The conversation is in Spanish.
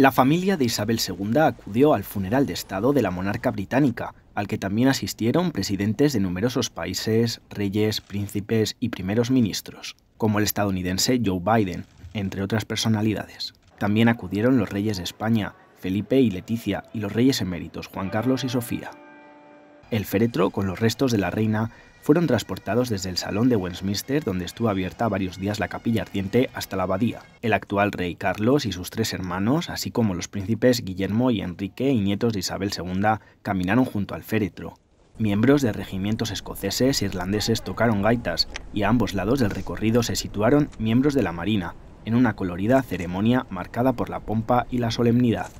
La familia de Isabel II acudió al funeral de Estado de la monarca británica, al que también asistieron presidentes de numerosos países, reyes, príncipes y primeros ministros, como el estadounidense Joe Biden, entre otras personalidades. También acudieron los reyes de España, Felipe y Leticia, y los reyes eméritos Juan Carlos y Sofía. El féretro con los restos de la reina fueron transportados desde el salón de Westminster, donde estuvo abierta varios días la capilla ardiente, hasta la abadía. El actual rey Carlos y sus tres hermanos, así como los príncipes Guillermo y Enrique y nietos de Isabel II, caminaron junto al féretro. Miembros de regimientos escoceses e irlandeses tocaron gaitas, y a ambos lados del recorrido se situaron miembros de la Marina, en una colorida ceremonia marcada por la pompa y la solemnidad.